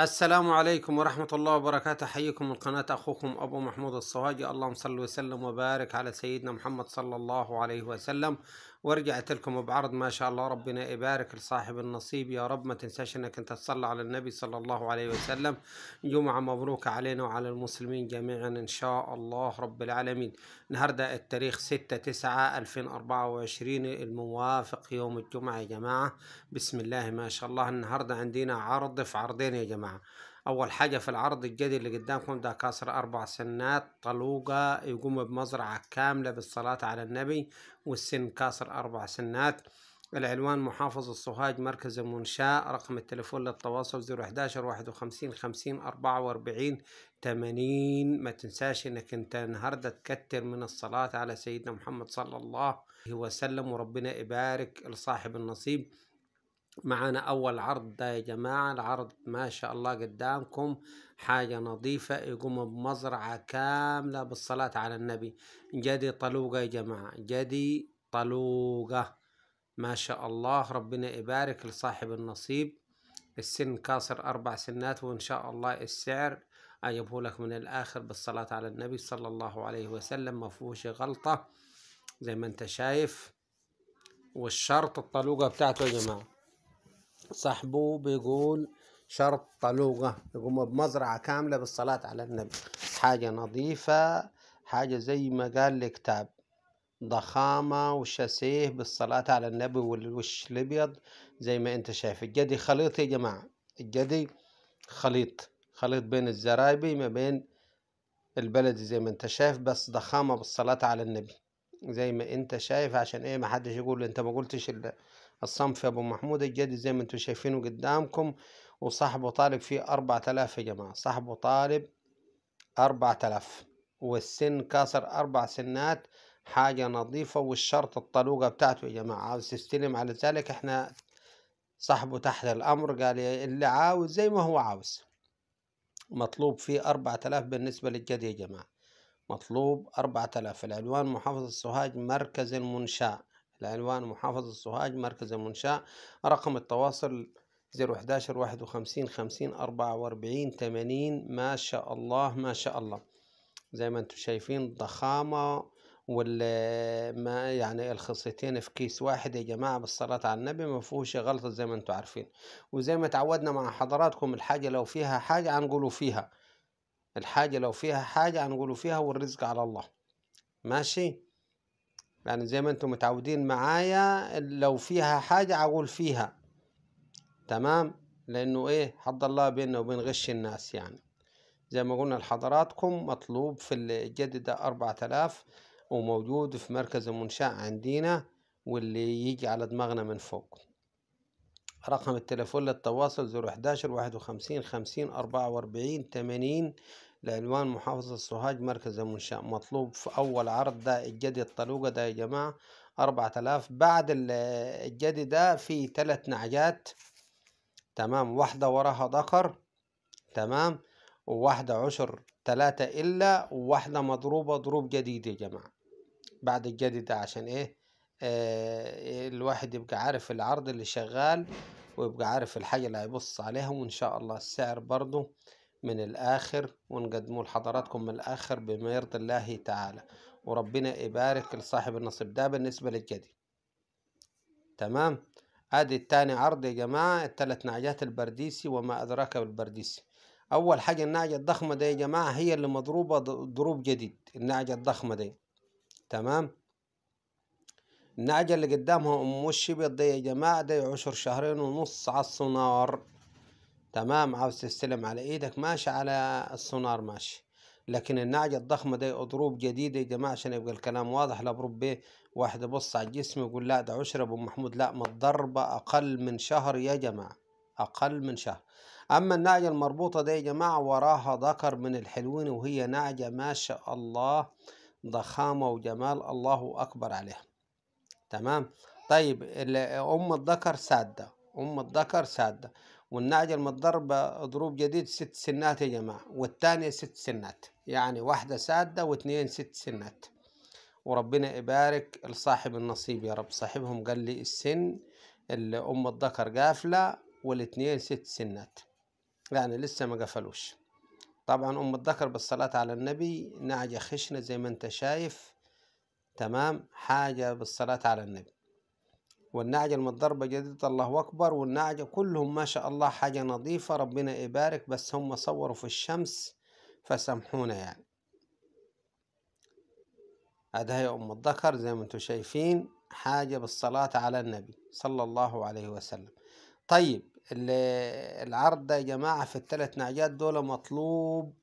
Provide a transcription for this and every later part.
السلام عليكم ورحمة الله وبركاته حيكم من قناة أخوكم أبو محمود الصواجي اللهم صل وسلم وبارك على سيدنا محمد صلى الله عليه وسلم ورجعت لكم بعرض ما شاء الله ربنا يبارك لصاحب النصيب يا رب ما تنساش انك انت تصلي على النبي صلى الله عليه وسلم جمعة مبروكة علينا وعلى المسلمين جميعا ان شاء الله رب العالمين النهاردة التاريخ 6 9 2024 الموافق يوم الجمعة يا جماعة بسم الله ما شاء الله النهاردة عندنا عرض في عرضين يا جماعة اول حاجه في العرض الجدي اللي قدامكم ده كسر اربع سنات طلوقه يقوم بمزرعه كامله بالصلاه على النبي والسن كسر اربع سنات العنوان محافظ الصهاج مركز المنشاة رقم التليفون للتواصل 011 51 50 44 80 ما تنساش انك انت النهارده تكتر من الصلاة على سيدنا محمد صلى الله عليه وسلم وربنا يبارك لصاحب النصيب معنا أول عرض ده يا جماعة العرض ما شاء الله قدامكم حاجة نظيفة يقوم بمزرعة كاملة بالصلاة على النبي جدي طلوقة يا جماعة جدي طلوقة ما شاء الله ربنا يبارك لصاحب النصيب السن كاسر أربع سنات وإن شاء الله السعر أجيبه لك من الآخر بالصلاة على النبي صلى الله عليه وسلم مفهوش غلطة زي ما أنت شايف والشرط الطلوقة بتاعته يا جماعة صاحبه بيقول شرط طلوقة يقوم بمزرعة كاملة بالصلاة على النبي حاجة نظيفة حاجة زي ما قال الكتاب ضخامة وشاسيه بالصلاة على النبي والوش الأبيض زي ما أنت شايف الجدي خليط يا جماعة الجدي خليط خليط بين الزرايبي ما بين البلد زي ما أنت شايف بس ضخامة بالصلاة على النبي زي ما أنت شايف عشان إيه ما حدش يقول أنت ما قلتش الصنف ابو محمود الجدي زي ما انتم شايفينه قدامكم وصاحبه طالب فيه أربعة آلاف يا جماعة صاحبه طالب أربعة آلاف والسن كسر أربع سنات حاجة نظيفة والشرط الطلوقة بتاعته يا جماعة عاوز تستلم على ذلك احنا صاحبه تحت الأمر قال اللي عاوز زي ما هو عاوز مطلوب فيه أربعة آلاف بالنسبة للجدي يا جماعة مطلوب أربعة آلاف العنوان محافظة سوهاج مركز المنشاه العنوان محافظة سوهاج مركز المنشاء رقم التواصل 011 51 50 44 80 ما شاء الله ما شاء الله زي ما انتم شايفين ضخامة وال ما يعني الخصيتين في كيس واحد يا جماعة بالصلاة على النبي ما فيهوش غلطة زي ما انتم عارفين وزي ما تعودنا مع حضراتكم الحاجة لو فيها حاجة هنقولوا فيها الحاجة لو فيها حاجة هنقولوا فيها والرزق على الله ماشي يعني زي ما انتم متعودين معايا لو فيها حاجة اقول فيها تمام لانه ايه حد الله بيننا وبين غش الناس يعني زي ما قلنا لحضراتكم مطلوب في الجددة أربعة آلاف وموجود في مركز المنشاة عندنا واللي يجي على دماغنا من فوق رقم التلفون للتواصل زر 11 51 50 44 80 لعنوان محافظة سوهاج مركز المنشأ مطلوب في أول عرض ده الجدي الطلوقة ده يا جماعة أربعة آلاف بعد الجدي ده في تلات نعجات تمام واحدة وراها ذكر تمام وواحدة عشر تلاتة إلا وواحدة مضروبة ضروب جديد يا جماعة بعد الجدي ده عشان إيه آه الواحد يبقى عارف العرض اللي شغال ويبقى عارف الحاجة اللي هيبص عليها وإن شاء الله السعر برضو من الآخر ونقدمه لحضراتكم من الآخر بما يرضي الله تعالى وربنا يبارك لصاحب النصيب ده بالنسبة للجدي تمام ادي التاني عرض يا جماعة التلات نعجات البرديسي وما أدراك بالبرديسي أول حاجة النعجة الضخمة دي يا جماعة هي اللي مضروبة ضروب جديد النعجة الضخمة دي تمام النعجة اللي قدامها أم الشبيط دي يا جماعة دي عشر شهرين ونص على الصنار تمام عاوز تستلم على ايدك ماشي على السونار ماشي لكن النعجة الضخمة دي اضروب جديدة يا جماعة عشان يبقى الكلام واضح لا بروب واحد يبص على الجسم يقول لا ده عشرة ابو محمود لا ما الضربة اقل من شهر يا جماعة اقل من شهر اما النعجة المربوطة دي يا جماعة وراها ذكر من الحلوين وهي نعجة ما شاء الله ضخامة وجمال الله اكبر عليها تمام طيب ام الذكر سادة ام الذكر سادة والناجل من ضروب جديد ست سنات يا جماعة والتانية ست سنات يعني واحدة سادة واثنين ست سنات وربنا يبارك لصاحب النصيب يا رب صاحبهم قال لي السن اللي أم الذكر قافلة والاثنين ست سنات يعني لسه ما قفلوش طبعا أم الذكر بالصلاة على النبي نعجة خشنة زي ما أنت شايف تمام حاجة بالصلاة على النبي والنعجة المتضربة جديدة الله أكبر والنعجة كلهم ما شاء الله حاجة نظيفة ربنا يبارك بس هم صوروا في الشمس فسامحونا يعني هذا يا أم الذكر زي ما انتم شايفين حاجة بالصلاة على النبي صلى الله عليه وسلم طيب العرض ده يا جماعة في الثلاث نعجات دول مطلوب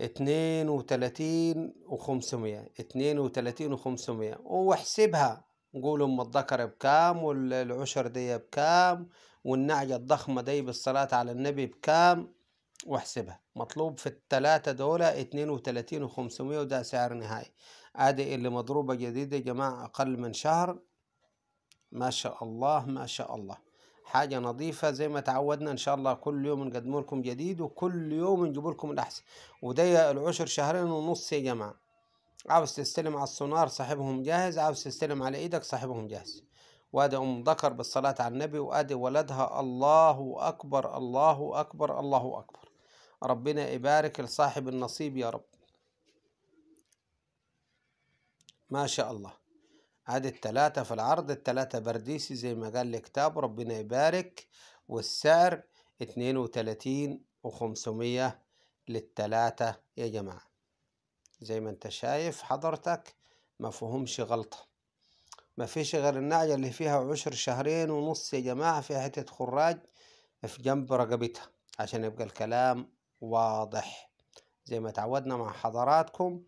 اتنين وتلاتين وخمسمية اتنين وتلاتين وخمسمية واحسبها نقول أم الذكر بكام والعشر دي بكام والنعجة الضخمة دي بالصلاة على النبي بكام واحسبها مطلوب في التلاتة دولة اتنين وتلاتين وخمسمية وده سعر نهائي ادي اللي مضروبة جديدة يا جماعة اقل من شهر ما شاء الله ما شاء الله حاجة نظيفة زي ما تعودنا ان شاء الله كل يوم نقدم لكم جديد وكل يوم نجيب لكم الاحسن وده العشر شهرين ونص يا جماعة عاوز تستلم على السونار صاحبهم جاهز عاوز تستلم على ايدك صاحبهم جاهز وادي ام ذكر بالصلاة على النبي وادي ولدها الله اكبر الله اكبر الله اكبر ربنا يبارك لصاحب النصيب يا رب ما شاء الله عاد التلاتة في العرض التلاتة برديسي زي ما قال الكتاب ربنا يبارك والسعر اتنين وتلاتين وخمسمية للتلاتة يا جماعة زي ما انت شايف حضرتك فهمش غلطة مفيش غير النعجة اللي فيها عشر شهرين ونص يا جماعة فيها حتة خراج في جنب رقبتها عشان يبقى الكلام واضح زي ما تعودنا مع حضراتكم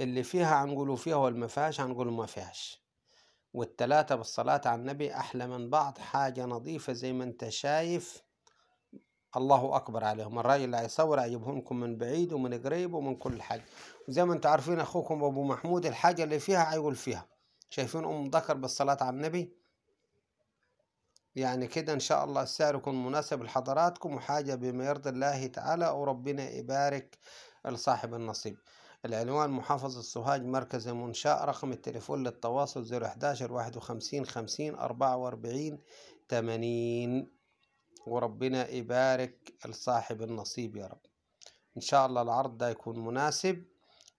اللي فيها هنقولوا فيها واللي فيهاش هنقولوا ما فيهاش والتلاتة بالصلاة على النبي أحلى من بعض حاجة نظيفة زي ما انت شايف الله اكبر عليهم الراجل اللي هيصور هيجيبهم من بعيد ومن قريب ومن كل حاجه وزي ما انتوا عارفين اخوكم ابو محمود الحاجه اللي فيها هيقول فيها شايفين ام ذكر بالصلاه على النبي يعني كده ان شاء الله السعر يكون مناسب لحضراتكم وحاجه بما يرضي الله تعالى وربنا يبارك لصاحب النصيب العنوان محافظة سوهاج مركز منشاء رقم التليفون للتواصل 011 51 50 44 80 وربنا يبارك لصاحب النصيب يا رب ان شاء الله العرض ده يكون مناسب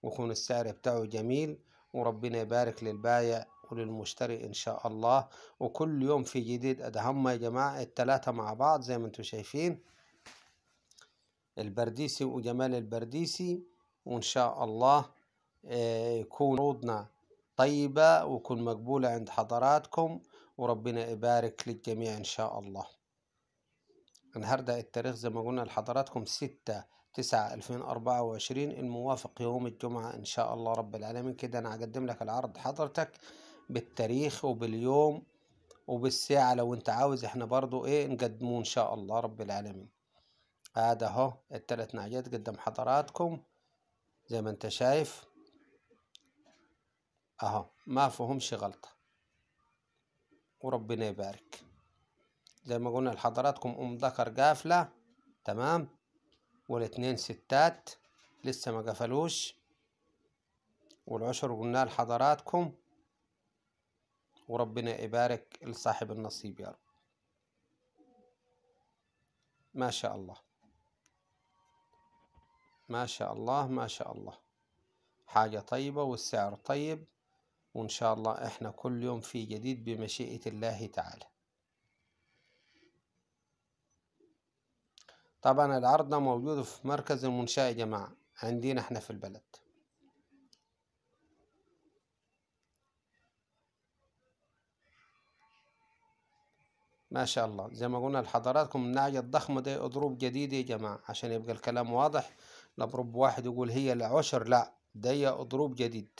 ويكون السعر بتاعه جميل وربنا يبارك للبايع وللمشتري ان شاء الله وكل يوم في جديد ادهم يا جماعه التلاتة مع بعض زي ما انتم شايفين البرديسي وجمال البرديسي وان شاء الله آه، يكون عروضنا طيبه ويكون مقبوله عند حضراتكم وربنا يبارك للجميع ان شاء الله النهاردة التاريخ زي ما قلنا لحضراتكم ستة تسعة ألفين أربعة وعشرين الموافق يوم الجمعة إن شاء الله رب العالمين كده أنا هقدم لك العرض حضرتك بالتاريخ وباليوم وبالساعة لو أنت عاوز إحنا برضو إيه نقدمه إن شاء الله رب العالمين هذا أهو التلات نعجات قدم حضراتكم زي ما أنت شايف أهو ما فهمش غلطة وربنا يبارك زي ما قلنا لحضراتكم أم ذكر قافلة تمام والاتنين ستات لسه ما قفلوش والعشر قلنا لحضراتكم وربنا يبارك لصاحب النصيب يا رب ما شاء الله ما شاء الله ما شاء الله حاجة طيبة والسعر طيب وإن شاء الله إحنا كل يوم في جديد بمشيئة الله تعالى طبعا العرض ده موجود في مركز المنشاة يا جماعة عندنا احنا في البلد ما شاء الله زي ما قلنا لحضراتكم النعجه الضخمة دي أضروب جديدة يا جماعة عشان يبقى الكلام واضح لا اضرب واحد يقول هي العشر لا دي أضروب جديد